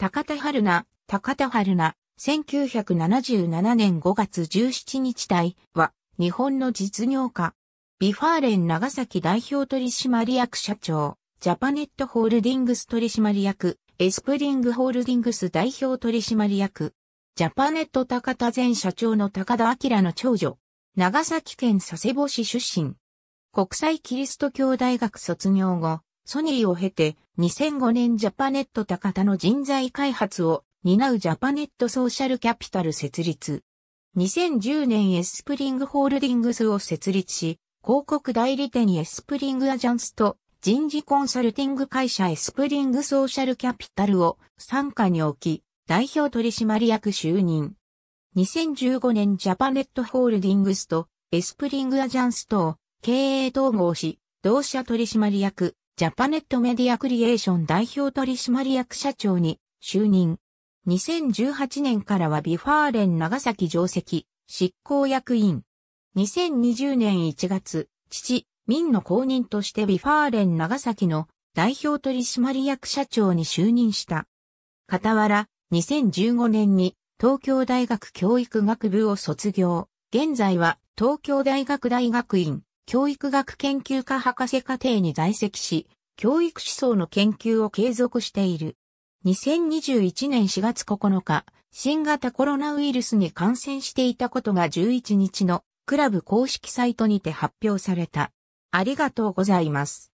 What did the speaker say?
高田春菜、高田春菜、1977年5月17日体は、日本の実業家。ビファーレン長崎代表取締役社長、ジャパネットホールディングス取締役、エスプリングホールディングス代表取締役、ジャパネット高田前社長の高田明の長女、長崎県佐世保市出身。国際キリスト教大学卒業後、ソニーを経て、2005年ジャパネット高田の人材開発を担うジャパネットソーシャルキャピタル設立。2010年エスプリングホールディングスを設立し、広告代理店エスプリングアジャンスと人事コンサルティング会社エスプリングソーシャルキャピタルを参加に置き、代表取締役就任。2015年ジャパネットホールディングスとエスプリングアジャンスとを経営統合し、同社取締役ジャパネットメディアクリエーション代表取締役社長に就任。2018年からはビファーレン長崎上席執行役員。2020年1月、父、民の公認としてビファーレン長崎の代表取締役社長に就任した。傍ら、2015年に東京大学教育学部を卒業。現在は東京大学大学院教育学研究科博士課程に在籍し、教育思想の研究を継続している。2021年4月9日、新型コロナウイルスに感染していたことが11日のクラブ公式サイトにて発表された。ありがとうございます。